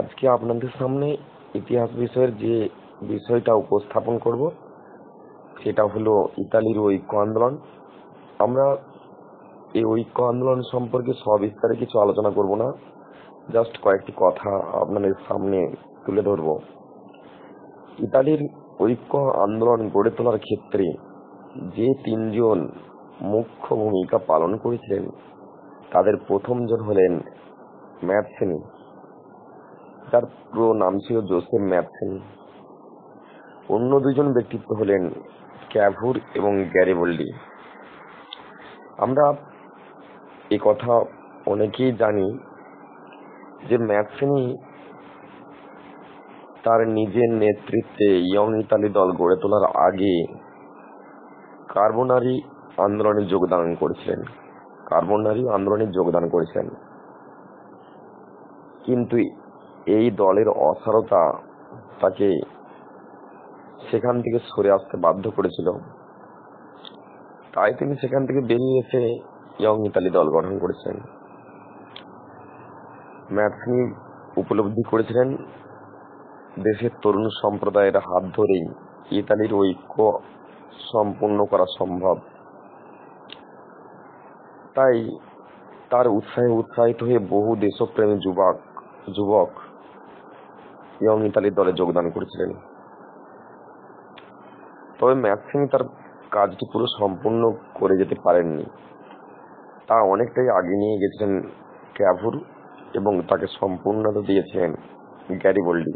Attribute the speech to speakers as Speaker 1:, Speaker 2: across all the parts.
Speaker 1: আজকে আপনাদের সামনে ইতিহাস বিষয়ের যে বিষয়টা উপস্থাপন করব সেটা হলো ইতালির ঐক্য আন্দোলন আমরা এই ঐক্য আন্দোলন সম্পর্কে সবিস্তারে কিছু আলোচনা করব না জাস্ট কয়েকটি কথা আপনাদের সামনে তুলে ধরব ইতালির ঐক্য আন্দোলন গড়ে তোলার ক্ষেত্রে যে তিনজন মুখ্য ভূমিকা পালন করেছিলেন তাদের প্রথমজন হলেন ম্যাথসেনি তার পুরো নাম ছিল জোসেফ ম্যাথেন অন্য দুজন ব্যক্তিত্ব হলেন ক্যাভুর এবং গ্যারিবল্ডি আমরা এ কথা অনেকেই জানি যে ম্যাথসেনি তার নিজের নেতৃত্বে ইয়ং ইতালি দল গড়ে তোলার আগে কার্বোনারি আন্দোলনে যোগদান করেছিলেন কার্বোনারি আন্দোলনে যোগদান করেছেন কিন্তু এই দলের অসারতা তাকে সেখান থেকে সরে আসতে বাধ্য করেছিল তাই তিনি সেখান থেকে বেরিয়ে এসে ইয়ং ইতালি দল গঠন করেছেন ম্যাথনি উপলব্ধি করেছিলেন দেশের তরুণ সম্প্রদায়ের হাত ধরেই ইতালির ঐক্য সম্পূর্ণ করা সম্ভব তাই তার উৎসাহে উৎসাহিত হয়ে বহু দেশপ্রেমী যুবক যুবক ইয়ং ইতালির দলে যোগদান করেছিলেন তবে ম্যাক্সিম তার কাজটি পুরো সম্পূর্ণ করে যেতে পারেননি তা অনেকটাই আগে নিয়ে গেছিলেন ক্যাভুর এবং তাকে সম্পূর্ণতা গ্যারি বোল্ডি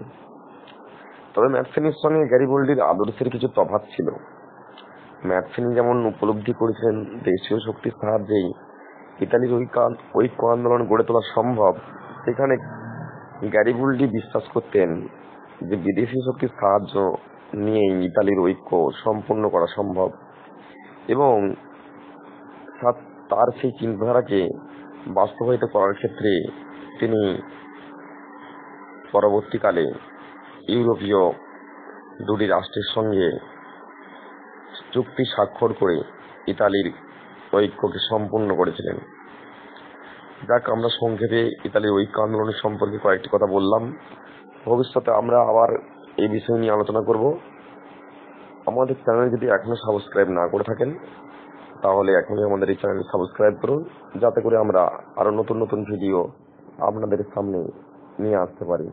Speaker 1: তবে ম্যাক্সিনির সঙ্গে গ্যারি বোল্ডির আদর্শের কিছু তফাত ছিল ম্যাক্সিনি যেমন উপলব্ধি করেছিলেন দেশীয় শক্তির সাহায্যেই ইতালির ঐক্য ঐক্য আন্দোলন গড়ে তোলা সম্ভব সেখানে গ্যারিবুল্ডি বিশ্বাস করতেন যে বিদেশি শক্তির সাহায্য নিয়েই ইতালির ঐক্য সম্পূর্ণ করা সম্ভব এবং তার সেই চিন্তাধারাকে বাস্তবায়িত করার ক্ষেত্রে তিনি পরবর্তীকালে ইউরোপীয় দুটি রাষ্ট্রের সঙ্গে চুক্তি স্বাক্ষর করে ইতালির ঐক্যকে সম্পূর্ণ করেছিলেন যাক আমরা সংক্ষেপে ইতালি ঐক্য আন্দোলনের সম্পর্কে কয়েকটি কথা বললাম ভবিষ্যতে আমরা আবার এই বিষয় নিয়ে আলোচনা করব আমাদের চ্যানেল যদি এখনো সাবস্ক্রাইব না করে থাকেন তাহলে এখনই আমাদের এই চ্যানেল সাবস্ক্রাইব করুন যাতে করে আমরা আরো নতুন নতুন ভিডিও আপনাদের সামনে নিয়ে আসতে পারি